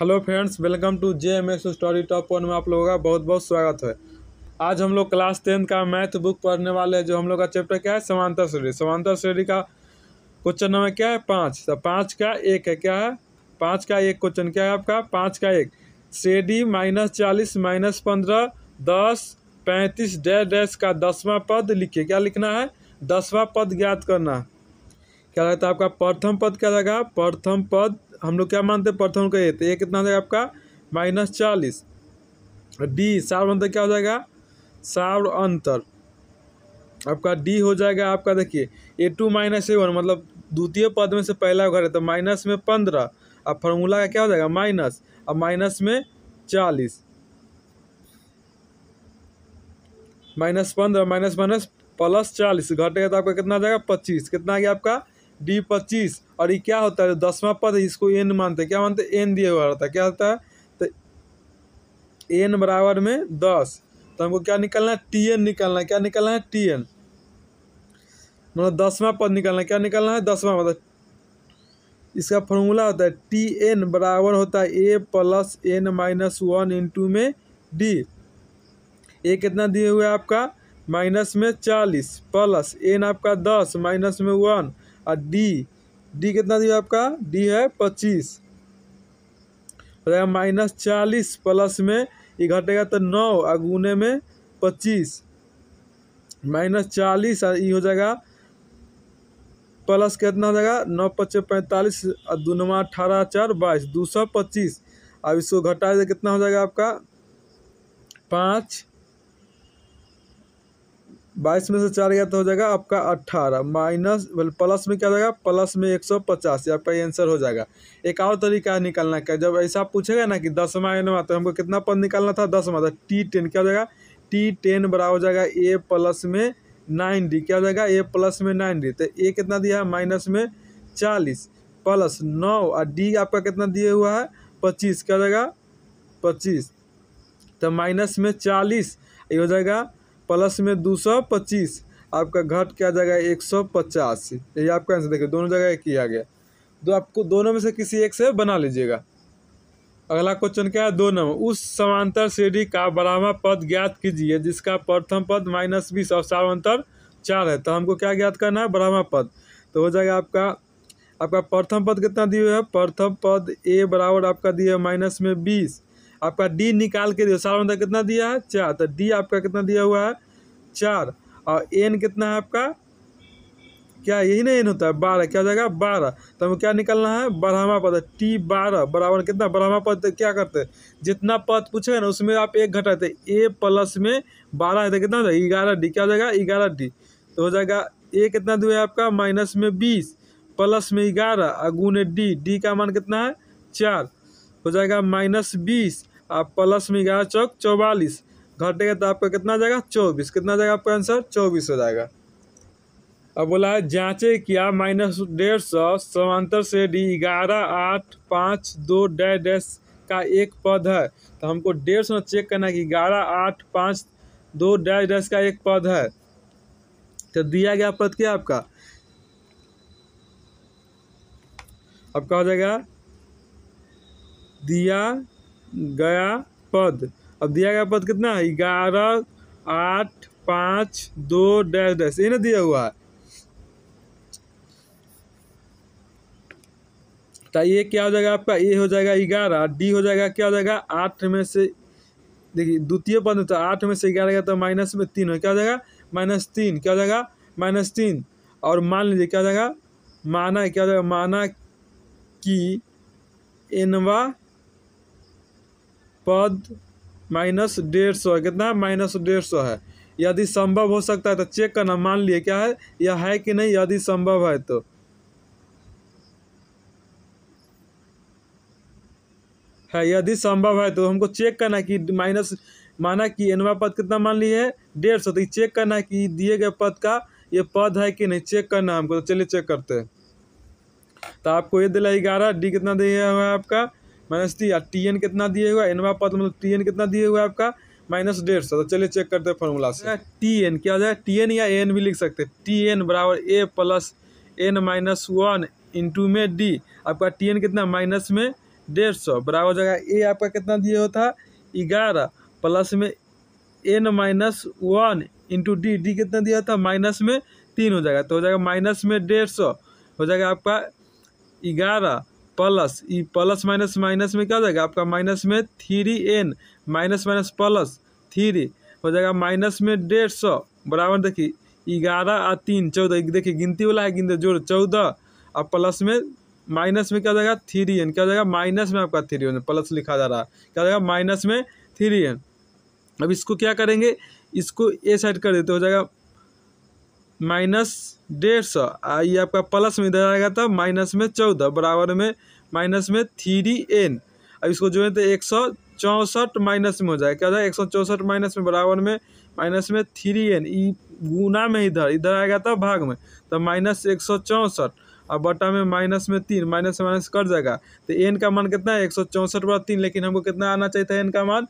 hello friends welcome to J M S story top one में आप लोगों का बहुत बहुत स्वागत है आज हम लोग क्लास टेंथ का मैथ बुक पढ़ने वाले हैं जो हम लोग का चैप्टर क्या है समांतर श्रेणी समांतर श्रेणी का क्वेश्चन नंबर क्या है पाँच तो पाँच का एक है क्या है पाँच का एक क्वेश्चन क्या है आपका पाँच का एक श्रेणी माइनस चालीस माइनस पंद्रह दस पैंतीस डैश डैश का दसवां पद लिखिए क्या लिखना है दसवां पद ज्ञात करना क्या लगता है आपका प्रथम पद क्या लगा प्रथम पद हम लोग क्या मानते हैं प्रथम का ए तो ए कितना हो जाएगा आपका माइनस चालीस डी सार्व अंतर क्या हो जाएगा सार्व अंतर आपका डी हो जाएगा आपका देखिए a two minus a one मतलब द्वितीय पद में से पहला घर है तो माइनस में पंद्रह अब फॉर्मूला का क्या हो जाएगा माइनस अब माइनस में चालीस माइनस पंद्रह माइनस माइनस प्लस चालीस घटेगा तो आपका कितना आ जाएगा पच्चीस कितना आ गया आपका डी पच्चीस और ये क्या होता है दसवा पद इसको एन मानते हैं क्या मानते हैं एन दिया हुआ रहता है क्या होता है तो एन बराबर में दस तो हमको क्या निकालना है टी एन निकालना है क्या निकालना है टी एन मतलब दसवा पद निकालना है क्या निकालना है दसवा पद इसका फॉर्मूला होता है टी एन बराबर होता है a plus n minus one into में डी ए कितना दिए हुआ है आपका माइनस में चालीस प्लस एन आपका दस माइनस में वन और डी डी कितना दिया आपका डी है पच्चीस हो जाएगा माइनस चालीस प्लस में ये घटेगा तो नौ और गुने में पच्चीस माइनस चालीस और ये हो जाएगा प्लस कितना हो जाएगा नौ पच्चीस पैंतालीस और दो नवा अठारह चार बाईस दो सौ पच्चीस अब इसको घटा कितना हो जाएगा आपका पाँच बाईस में से चार गया तो हो जाएगा आपका अट्ठारह माइनस प्लस में क्या हो जाएगा प्लस में एक सौ पचास आपका आंसर हो जाएगा एक और तरीका है निकालना का जब ऐसा पूछेगा ना कि दसवा एनवा तो हमको कितना पद निकालना था दसवा था टी टेन क्या हो जाएगा टी टेन बड़ा हो जाएगा ए प्लस में नाइन डी क्या हो जाएगा ए प्लस में नाइन डी तो ए कितना दिया है माइनस में चालीस प्लस नौ और डी आपका कितना दिया हुआ है पच्चीस क्या हो जाएगा पच्चीस तो माइनस में चालीस ये हो जाएगा प्लस में दो सौ पच्चीस आपका घट क्या जाएगा एक सौ पचास यही आपका आंसर देखिए दोनों जगह किया गया तो आपको दोनों में से किसी एक से बना लीजिएगा अगला क्वेश्चन क्या है दो नंबर उस समांतर श्रेणी का बारहवा पद ज्ञात कीजिए जिसका प्रथम पद माइनस बीस और सामांतर चार है तो हमको क्या ज्ञात करना है बारहवा पद तो हो जाएगा आपका आपका प्रथम पद कितना दिए है प्रथम पद ए बराबर आपका दिया है माइनस में बीस आपका डी निकाल के दिया सारा बंदा कितना दिया है चार तो डी आपका कितना दिया हुआ है चार और एन कितना है आपका क्या यही ना एन होता है बारह क्या हो जाएगा बारह तो हमें क्या निकालना है बारहवा पद टी बारह बराबर कितना बारहवा पद तो क्या करते हैं जितना पद पूछे ना उसमें आप एक घटाते ए प्लस में बारह है तो कितना हो जाएगा ग्यारह डी क्या हो जाएगा ग्यारह डी तो हो जाएगा ए कितना दो है आपका माइनस में बीस प्लस में ग्यारह और गुने डी डी का मान कितना है चार हो जाएगा माइनस बीस आप प्लस में ग्यारह चौक चौवालीस घटेगा तो आपका कितना जाएगा चौबीस कितना जाएगा आपका आंसर चौबीस हो जाएगा अब बोला है जाँचे किया माइनस डेढ़ सौ समांतर से डी ग्यारह आठ पाँच दो डे डैश का एक पद है तो हमको डेढ़ सौ चेक करना है कि ग्यारह आठ पाँच दो डैश डैश का एक पद है तो दिया गया पद क्या आपका आपका हो जाएगा दिया गया पद अब दिया गया पद कितना है ग्यारह आठ पाँच दो डैश डैश ये ना दिया हुआ है तो ये क्या हो जाएगा आपका ए हो जाएगा ग्यारह डी हो जाएगा क्या हो जाएगा आठ में से देखिए द्वितीय पद में तो आठ में से ग्यारह गया तो माइनस में तीन हो क्या हो जाएगा माइनस तीन क्या हो जाएगा माइनस तीन और मान लीजिए क्या हो जाएगा माना क्या हो जाएगा माना कि एनवा पद माइनस डेढ़ सौ है कितना माइनस डेढ़ सौ है यदि संभव हो सकता है तो चेक करना मान लिए क्या है यह है कि नहीं यदि संभव है तो है यदि संभव है तो हमको चेक करना कि माइनस माना कि एनवा पद कितना मान लिए है डेढ़ सौ तो ये चेक करना है कि दिए गए पद का ये पद है कि नहीं चेक करना हमको तो चलिए चेक करते हैं तो आपको ये दिला ग्यारह डी कितना दिया हुआ है आपका माइनस टी या टी एन कितना दिए हुआ एनवा पद मतलब टी एन कितना दिए हुआ है आपका माइनस डेढ़ सौ तो चलिए चेक करते हैं फॉर्मूला से टी एन क्या हो जाए टी एन या एन भी लिख सकते हैं टी एन बराबर a plus n minus one into में डी आपका टी एन कितना माइनस में डेढ़ सौ बराबर जगह ए आपका कितना दिया होता ग्यारह प्लस में n minus one into d d कितना दिया था माइनस में तीन हो जाएगा तो हो जाएगा माइनस में डेढ़ सौ हो जाएगा आपका ग्यारह plus e plus minus minus में क्या हो जाएगा आपका माइनस में three n minus minus plus three हो जाएगा माइनस में डेढ़ सौ बराबर देखिए ग्यारह और तीन चौदह देखिए गिनती वाला है गिनती जोड़ चौदह और प्लस में माइनस में क्या हो जाएगा थ्री एन क्या हो जाएगा माइनस में आपका थ्री एन प्लस लिखा जा रहा है क्या हो जाएगा माइनस में थ्री एन अब इसको क्या करेंगे इसको ए साइड कर देते हो जाएगा माइनस डेढ़ सौ ये आपका प्लस में इधर आएगा था माइनस में चौदह बराबर में माइनस में थ्री एन अब इसको जो है तो एक सौ चौंसठ माइनस में हो जाएगा क्या हो जाएगा एक सौ चौंसठ माइनस में बराबर में माइनस में थ्री एन ई गुना में इधर इधर आएगा था भाग में तो माइनस एक सौ चौंसठ और बटा में माइनस में तीन माइनस माइनस कट जाएगा तो एन का मान कितना है एक सौ चौंसठ बटा तीन लेकिन हमको कितना आना चाहिए था एन का मान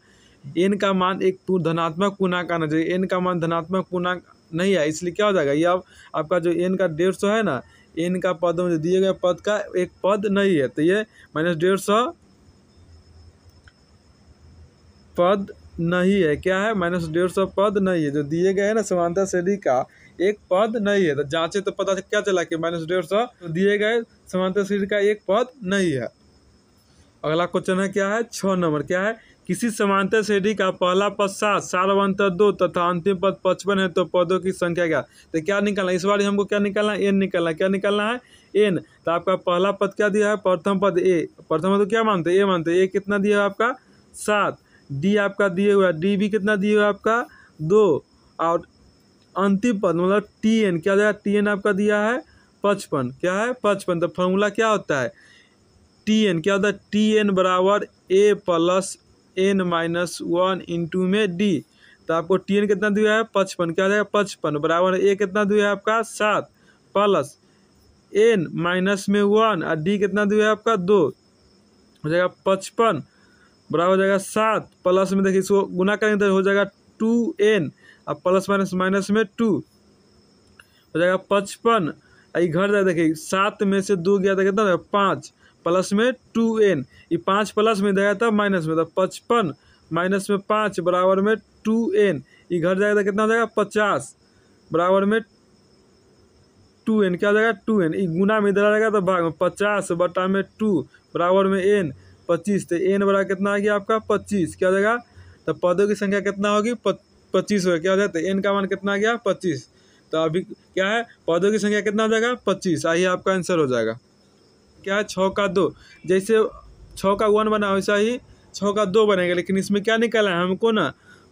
एन का मान एक धनात्मक पूर्णांक आना चाहिए एन का मान धनात्मक पूर्णांक नहीं है इसलिए क्या हो जाएगा ये आप आपका जो एन का डेढ़ सौ है ना एन का पद में जो दिए गए पद का एक पद नहीं है तो ये माइनस डेढ़ सौ पद नहीं है क्या है माइनस डेढ़ सौ पद नहीं है जो दिए गए ना समानता श्रेणी का एक पद नहीं है तो जांचे तो पता क्या चला कि माइनस डेढ़ सौ दिए गए समानता श्रेणी का एक पद नहीं है अगला क्वेश्चन है क्या है छः नंबर क्या है किसी समांतर श्रेणी का पहला पद सात अंतर दो तथा अंतिम पद पचपन है तो पदों की संख्या क्या तो क्या निकालना इस बार हमको क्या निकालना है एन निकालना है क्या निकालना है एन तो आपका पहला पद क्या दिया है प्रथम पद ए प्रथम पद तो क्या मानते हैं ए मानते हैं ए कितना दिया है आपका सात डी आपका दिए हुआ है डी भी कितना दिए हुआ आपका दो और अंतिम पद मतलब टी एन क्या दिया टी एन आपका दिया है पचपन क्या है पचपन तो फॉर्मूला क्या होता है टी एन क्या होता है टी एन बराबर a plus n minus one into में डी तो आपको टी एन कितना दिया है पचपन क्या जाएगा पचपन बराबर ए कितना दिया है आपका सात प्लस एन माइनस में वन और डी कितना दिया है आपका दो हो जाएगा पचपन बराबर हो जाएगा सात प्लस में देखिए इसको गुना करेंगे तो हो जाएगा टू एन और प्लस माइनस माइनस में टू हो जाएगा पचपन और घर जाए देखिए सात में से दो गया था तो कितना पाँच प्लस में टू एन ये पाँच प्लस में देगा तब माइनस में तो पचपन माइनस में पाँच बराबर में टू एन ये घर जाएगा तो कितना हो जाएगा पचास बराबर में टू एन क्या हो जाएगा टू एन ये गुना में इधर आ जाएगा तो भाग में पचास बटा में टू बराबर में एन पच्चीस तो एन बराबर कितना आ गया आपका पच्चीस क्या हो जाएगा तो पदों की संख्या कितना होगी पच्चीस होगा क्या हो जाएगा तो एन का मान कितना आ गया पच्चीस तो अभी क्या है पौधों की संख्या कितना हो जाएगा पच्चीस आइए आपका आंसर हो जाएगा क्या है छः का दो जैसे छः का वन बना वैसा ही छः का दो बनेगा लेकिन इसमें क्या निकाला है हमको ना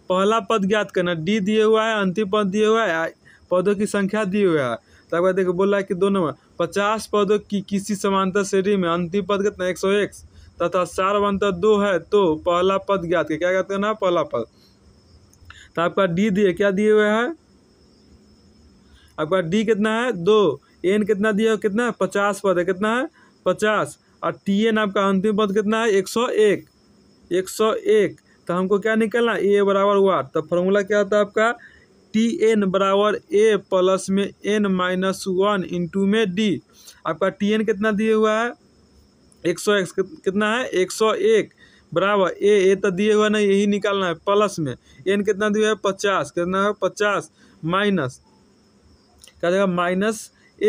पहला पद ज्ञात करना डी दिए हुआ है अंतिम पद दिए हुआ है पदों की संख्या दी हुआ है तब बाद देखो बोला है कि दो नंबर पचास पदों की किसी समांतर श्रेणी में अंतिम पद कितना एक सौ एक तथा चार सार्वंतर दो है तो पहला पद ज्ञात क्या कहते हैं ना पहला पद तो आपका डी दिए क्या दिए हुए है आपका डी कितना है दो एन कितना दिया कितना है पचास पद है कितना है पचास और टी एन आपका अंतिम पद कितना है एक सौ एक एक सौ एक तो हमको क्या निकलना ए बराबर हुआ तो फॉर्मूला क्या होता है आपका टी एन बराबर ए प्लस में एन माइनस वन इंटू में डी आपका टी एन कितना दिया हुआ है एक सौ एक कितना है एक सौ एक बराबर ए ए तो दिए हुआ ना यही निकालना है प्लस में एन कितना दिया है पचास कितना है पचास माइनस क्या जाएगा माइनस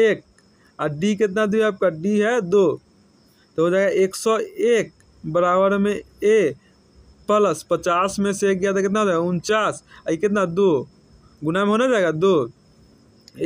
एक और डी कितना दिया आपका डी है दो तो हो जाएगा एक सौ एक बराबर में ए प्लस पचास में से एक गया था तो कितना हो जाएगा उनचास ये कितना दो गुना में होना जाएगा दो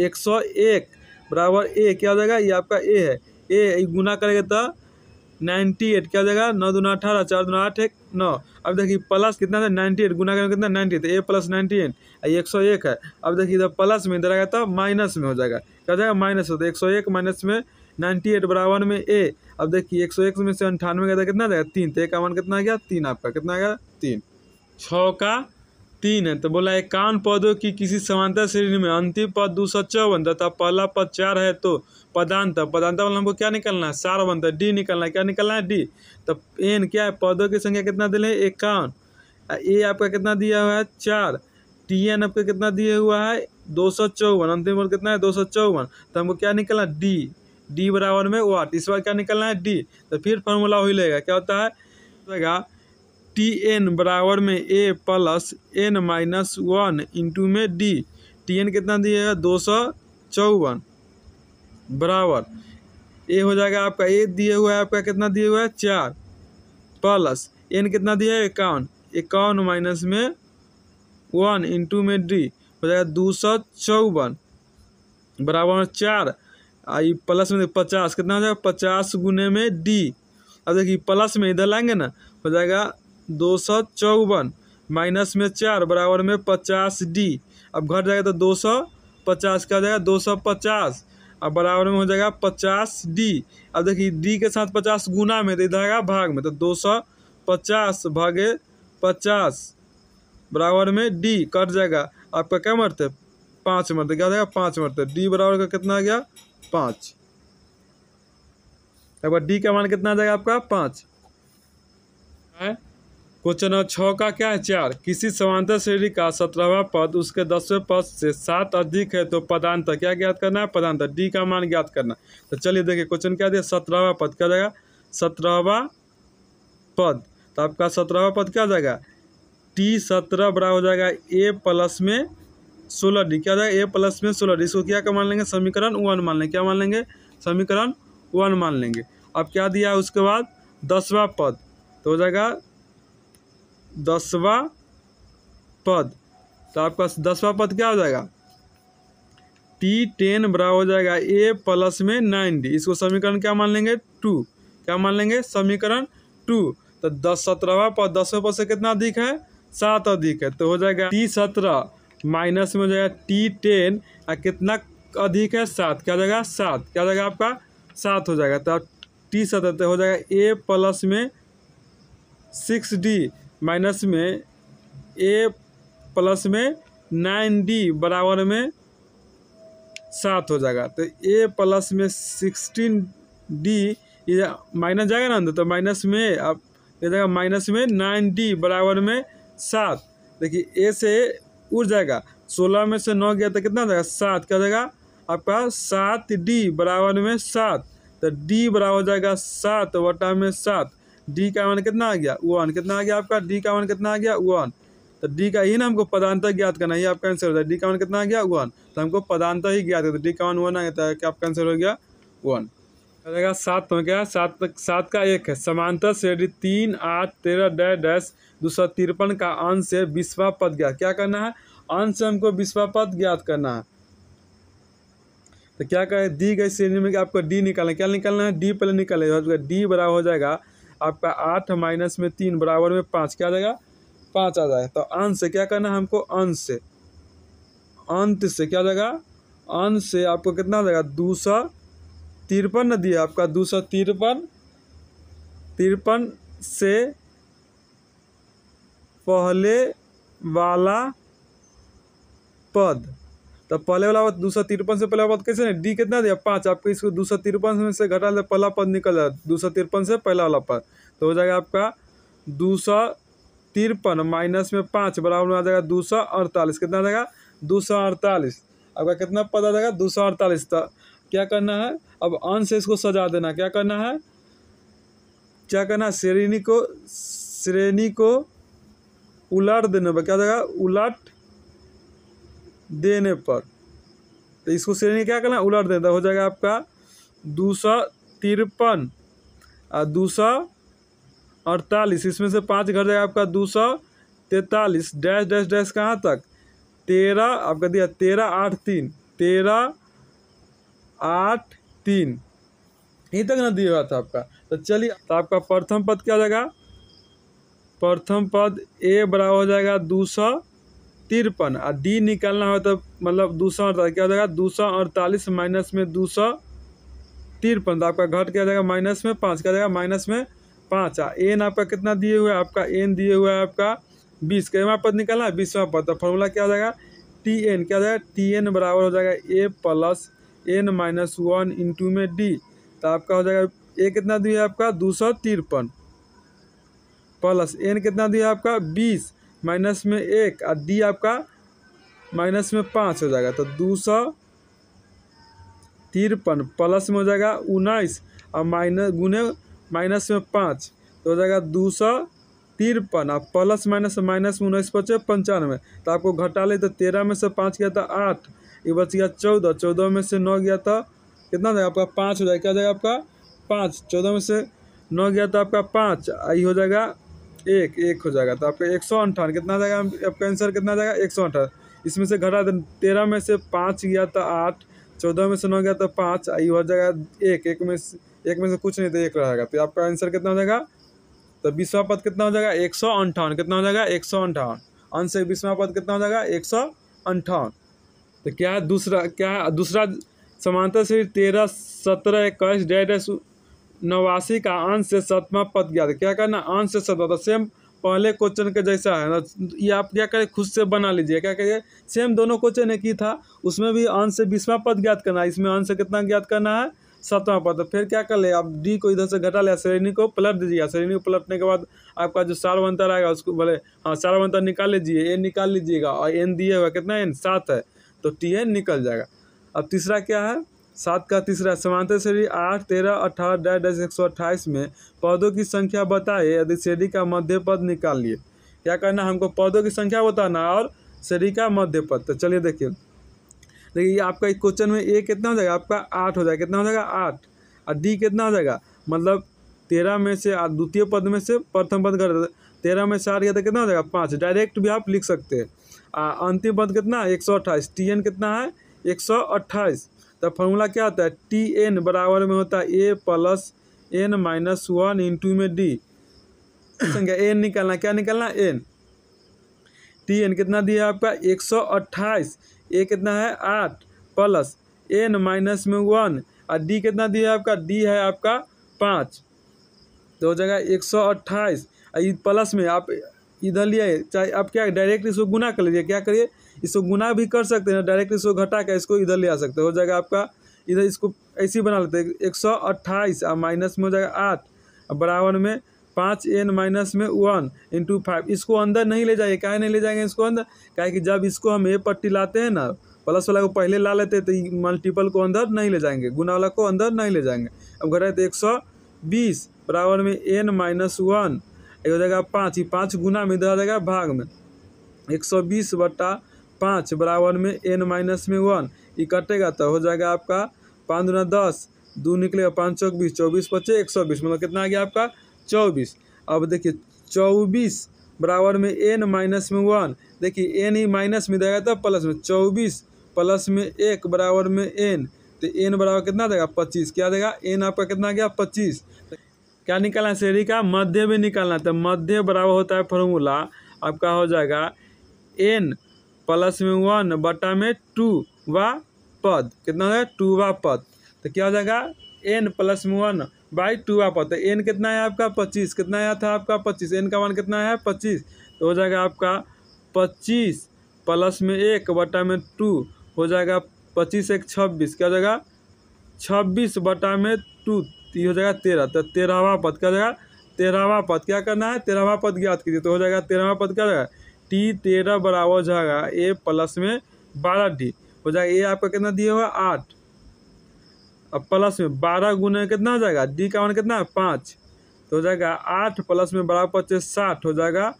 एक सौ एक बराबर ए क्या हो जाएगा ये आपका ए है ए गुना करेगा तो नाइन्टी एट क्या हो जाएगा नौ नौ अठारह चार नौ आठ एक नौ अब देखिए प्लस कितना था नाइन्टी एट गुना करेंगे कितना नाइन्टी तो ए प्लस नाइन्टी एट एक सौ एक है अब देखिए इधर प्लस में इधर आएगा तो माइनस में हो जाएगा क्या हो जाएगा माइनस होता है एक सौ एक माइनस में नाइन्टी एट बराबर में ए अब देखिए एक सौ एक में से अंठानवे का कितना जाएगा तीन तो एक का मान कितना आ गया तीन आपका कितना आ गया तीन छः का तीन है तो बोला एकान पौधों की किसी समानता श्रेणी में अंतिम पद दो सौ चौवन तथा पहला पद चार है तो पदांत पदांत वाला हमको क्या निकलना है सार बनता है डी निकलना है क्या निकलना है डी तो एन क्या है पदों की संख्या कितना दिले इक्यावन ए आपका कितना दिया हुआ है चार टी एन आपका कितना दिया हुआ है दो सौ चौवन अंतिम वर्ग कितना है दो सौ चौवन तो हमको क्या निकलना है डी डी बराबर में वाट इस बार क्या निकलना है डी तो फिर फॉर्मूला हुई लेगा क्या होता है टी एन बराबर में a plus n minus one into में डी टी एन कितना है दो सौ चौवन बराबर ए हो जाएगा आपका ए दिए हुआ है आपका कितना दिया हुआ है चार प्लस एन कितना दिया है इक्यावन इक्यावन माइनस में वन इंटू में डी हो जाएगा दो सौ चौवन बराबर में चार आई प्लस में पचास कितना हो जाएगा पचास गुने में डी अब देखिए प्लस में इधर लाएंगे ना हो जाएगा दो सौ चौवन माइनस में चार बराबर में पचास डी अब घट जाएगा तो दो सौ पचास का हो जाएगा दो सौ पचास अब बराबर में हो जाएगा पचास डी अब देखिए डी के साथ पचास गुना में तो इधर आएगा भाग में तो दो सौ पचास भागे पचास बराबर में डी कट जाएगा आपका क्या मरते पाँच मरते क्या जाएगा पाँच मरते डी बराबर का कितना आ गया पाँच बार डी का मान कितना आ जाएगा आपका पाँच है क्वेश्चन नंबर छः का क्या है चार किसी समांतर श्रेणी का सत्रहवा पद उसके दसवें पद से सात अधिक है तो पदांतर क्या ज्ञात करना है पदांतर डी का मान ज्ञात करना तो चलिए देखिए क्वेश्चन क्या दिया सत्रहवा पद क्या जाएगा सत्रहवा पद तो आपका सत्रहवा पद क्या जाएगा टी सत्रह बड़ा हो जाएगा ए प्लस में सोलह डी क्या जाएगा ए प्लस में सोलह डी इसको क्या मान लेंगे समीकरण वन मान लेंगे क्या मान लेंगे समीकरण वन मान लेंगे अब क्या दिया उसके बाद दसवा पद तो हो जाएगा दसवा पद तो आपका दसवा पद क्या हो जाएगा टी टेन बराबर हो जाएगा ए प्लस में नाइन डी इसको समीकरण क्या मान लेंगे टू क्या मान लेंगे समीकरण टू तो दस सत्रहवा पद दसवा पद से कितना अधिक है सात अधिक है तो हो जाएगा टी सत्रह माइनस में हो जाएगा टी टेन कितना अधिक है सात क्या हो जाएगा सात क्या हो जाएगा आपका सात हो जाएगा तो टी सत्रह तो हो जाएगा ए प्लस में सिक्स डी माइनस में ए प्लस में नाइन डी बराबर में सात हो जाएगा तो ए प्लस में सिक्सटीन डी माइनस जाएगा ना अंदर तो माइनस में अब ये जाएगा माइनस में नाइन डी बराबर में सात देखिए ए से उड़ जाएगा सोलह में से नौ गया तो कितना जाएगा सात क्या जाएगा आपका सात डी बराबर में सात तो डी बराबर हो जाएगा सात वटा में सात डी का वन कितना आ गया वन कितना आ गया आपका डी का वन कितना आ गया वन तो डी का ही ना हमको पदांतर ज्ञात करना है आपका आंसर होता है डी का वन कितना आ गया वन तो हमको पदांतर ही ज्ञात करता है डी का वन वन आ गया क्या आपका आंसर हो गया वन रहेगा सात में क्या सात सात का एक है समांतर श्रेणी तीन आठ तेरह डे डैश दो सौ तिरपन का अंश से बीसवा पद ज्ञात क्या करना है अंश से हमको बीसवा पद ज्ञात करना है तो क्या करें दी गई श्रेणी में आपको डी निकालना क्या निकालना है डी पहले निकालेगा डी बराबर हो जाएगा आपका आठ माइनस में तीन बराबर में पाँच क्या आ जाएगा पाँच आ जाएगा तो अंश से क्या करना है हमको अंश से अंत से क्या जाएगा अंश से आपको कितना जाएगा दो सौ तिरपन दिया आपका दो सौ तिरपन तिरपन से पहले वाला पद तो पहले वाला दूसरा तिरपन से पहला पद कैसे नहीं डी कितना दिया पाँच आपको इसको दूसरा तिरपन में से घटा दे पहला पद निकल जाए दूसरा तिरपन से पहला वाला पद तो हो जाएगा आपका दूसरा तिरपन माइनस में पाँच बराबर में आ जाएगा दो सौ अड़तालीस कितना आ जाएगा दो सौ अड़तालीस आपका कितना पद आ जाएगा दो सौ अड़तालीस तो क्या करना है अब अंश इसको सजा देना क्या करना है क्या करना है श्रेणी को श्रेणी को उलट देना क्या जाएगा उलट देने पर तो इसको श्रेणी क्या करना उलट देना तो हो जाएगा आपका दो सौ तिरपन और दो सौ अड़तालीस इसमें से पाँच घट जाएगा आपका दो सौ तैतालीस डैश डैश डैश कहाँ तक तेरह आपका दिया तेरह आठ तीन तेरह आठ तीन यहीं तक ना दिया हुआ था आपका तो चलिए तो आपका प्रथम पद क्या हो जाएगा प्रथम पद ए बराबर हो जाएगा दो सौ तिरपन और डी निकालना हो तो मतलब दो सौ अड़तालीस क्या हो जाएगा दो सौ अड़तालीस माइनस में दो सौ तिरपन तो आपका घट क्या जाएगा माइनस में पाँच क्या जाएगा माइनस में पाँच आ एन आपका कितना दिए हुआ है आपका एन दिए हुआ है आपका बीस कैवा पद निकालना है बीसवा पद तो फॉर्मूला क्या हो जाएगा टी एन क्या हो जाएगा टी एन बराबर हो जाएगा a plus n minus one into में डी तो आपका हो जाएगा ए कितना दिया आपका दो सौ तिरपन प्लस एन कितना दिया आपका बीस माइनस में एक और डी आपका माइनस में पाँच हो जाएगा तो दो सौ तिरपन प्लस में हो जाएगा उन्नीस और माइनस गुने माइनस में पाँच तो हो जाएगा दो सौ तिरपन और प्लस माइनस माइनस में उन्नीस पचे पंचानवे तो आपको घटा ले तो तेरह में से पाँच गया था तो आठ ये बच गया चौदह चौदह में से नौ गया था तो कितना जाएगा आपका पाँच हो जाएगा क्या जाएगा आपका पाँच चौदह में से नौ गया था तो आपका पाँच आई हो जाएगा एक एक हो जाएगा तो आपका एक सौ अंठावन कितना आ जाएगा आपका आंसर कितना आ जाएगा एक सौ अंठावन इसमें से घटा तेरह में से पाँच गया तो आठ चौदह में से नौ गया तो पाँच आई हो जाएगा एक एक में से एक में से कुछ नहीं तो एक रहेगा तो आपका आंसर कितना हो जाएगा तो बीसवा पद कितना हो जाएगा एक सौ अंठावन कितना हो जाएगा एक सौ अंठावन आंसर बीसवा पद कितना हो जाएगा एक सौ अंठावन तो क्या दूसरा क्या दूसरा समानता से तेरह सत्रह इक्कीस डेढ़ नवासी का अंश से सतवा पद ज्ञात क्या करना अंश से सतवा सेम तो पहले क्वेश्चन का जैसा है ना ये आप क्या करें खुद से बना लीजिए क्या करिए सेम दोनों क्वेश्चन एक ही था उसमें भी अंश से बीसवा पद ज्ञात करना है इसमें अंश से कितना ज्ञात करना है सातवां पद तो फिर क्या कर ले आप डी को इधर से घटा लिया श्रेणी को पलट दीजिएगा श्रेणी को पलटने के बाद आपका जो सार्वंतर आएगा उसको बोले हाँ सार्वंतर निकाल लीजिए ए निकाल लीजिएगा और एन दिए हुआ कितना एन सात है तो टी एन निकल जाएगा अब तीसरा क्या है सात का तीसरा समांतर श्रेणी आठ तेरह अठारह डे डैश एक सौ अट्ठाईस में पौधों की संख्या बताए यदि श्रेणी का मध्य पद निकाल लिए क्या करना हमको पौधों की संख्या बताना और श्रेणी का मध्य पद तो चलिए देखिए देखिए आपका क्वेश्चन में ए कितना हो जाएगा आपका आठ हो जाएगा कितना हो जाएगा आठ और डी कितना हो जाएगा मतलब तेरह में से द्वितीय पद में से प्रथम पद कर तेरह में से आठ गया तो कितना हो जाएगा पाँच डायरेक्ट भी आप लिख सकते हैं अंतिम पद कितना है एक सौ अट्ठाईस टी एन कितना है एक सौ अट्ठाईस तो फॉर्मूला क्या होता है टी एन बराबर में होता है a plus n minus one into में डी संख्या एन निकालना क्या निकालना एन टी एन कितना दिया आपका एक सौ अट्ठाईस ए कितना है आठ प्लस एन माइनस में वन और डी कितना दिया आपका डी है आपका पाँच तो हो जाएगा एक सौ अट्ठाईस प्लस में आप इधर लिए चाहे आप क्या डायरेक्ट इसको गुना कर लीजिए क्या करिए इसको गुना भी कर सकते हैं डायरेक्ट इसको घटा के इसको इधर ले आ सकते हो जाएगा आपका इधर इसको ऐसे बना लेते हैं एक सौ अट्ठाईस माइनस में हो जाएगा आठ बराबर में पाँच एन माइनस में वन इंटू फाइव इसको अंदर नहीं ले जाएंगे क्या नहीं ले जाएंगे इसको अंदर क्या कि जब इसको हम ए पट्टी लाते हैं ना प्लस वाला को पहले ला लेते तो मल्टीपल को अंदर नहीं ले जाएंगे गुना वाला को अंदर नहीं ले जाएंगे अब घटाए तो एक सौ बीस बराबर में एन माइनस वन एक हो जाएगा पाँच ये पाँच गुना में इधर आ जाएगा भाग में एक सौ बीस बट्टा पाँच बराबर में एन माइनस में वन ये कटेगा तो हो जाएगा आपका पाँच दुना दस दो निकलेगा पाँच चौक बीस चौबीस पच्चीस एक सौ बीस मतलब कितना आ गया आपका चौबीस अब देखिए चौबीस बराबर में एन माइनस में वन देखिए एन ही माइनस में देगा तो प्लस में चौबीस प्लस में एक बराबर में एन तो एन बराबर कितना देगा पच्चीस क्या देगा एन आपका कितना गया पच्चीस क्या निकालना है श्रेणी का मध्य में निकालना है तो मध्य बराबर होता है फॉर्मूला आपका हो जाएगा एन प्लस में वन बटा में टू व पद कितना हो गया टू व पद तो क्या हो जाएगा एन प्लस में वन बाई टू वा पद तो एन कितना है आपका पच्चीस कितना आया था आपका पच्चीस एन का वन कितना है पच्चीस तो हो जाएगा आपका पच्चीस प्लस में एक बटा में टू हो जाएगा पच्चीस एक छब्बीस क्या हो जाएगा छब्बीस बटा में टू ये हो जाएगा तेरह तो तेरहवा पद क्या हो जाएगा तेरहवा पद क्या करना है तेरहवा पद ज्ञात कीजिए तो हो जाएगा तेरहवा पद क्या हो जाएगा टी तेरह बराबर हो जाएगा ए प्लस में बारह डी हो जाएगा ए आपका कितना दिया हुआ आठ अब प्लस में बारह गुना कितना हो जाएगा डी का वन कितना है पाँच तो हो जाएगा आठ प्लस में बारह पच्चीस साठ हो जाएगा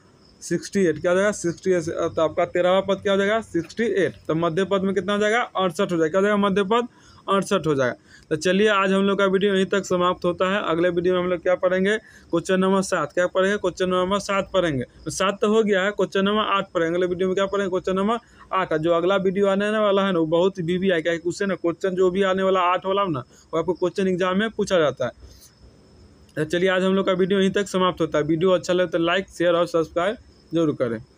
सिक्सटी एट क्या हो जाएगा सिक्सटी एट तो आपका तेरहवा पद क्या हो जाएगा सिक्सटी एट तो मध्य पद में कितना हो जाएगा अड़सठ हो जाएगा क्या हो जाएगा मध्य पद अड़सठ हो जाएगा तो चलिए आज हम लोग का वीडियो यहीं तक समाप्त होता है अगले वीडियो में हम लोग क्या पढ़ेंगे क्वेश्चन नंबर सात क्या पढ़ेंगे क्वेश्चन नंबर सात पढ़ेंगे तो सात तो हो गया है क्वेश्चन नंबर आठ पढ़ेंगे अगले वीडियो में क्या पढ़ेंगे क्वेश्चन नंबर आठ जो अगला वीडियो आने वाला है ना वो बहुत ही वी आई क्या उससे ना क्वेश्चन जो भी आने वाला आठ वाला ना वो आपको क्वेश्चन एग्जाम में पूछा जाता है तो चलिए आज हम लोग का वीडियो यहीं तक समाप्त होता है वीडियो अच्छा लगे तो लाइक शेयर और सब्सक्राइब जरूर करें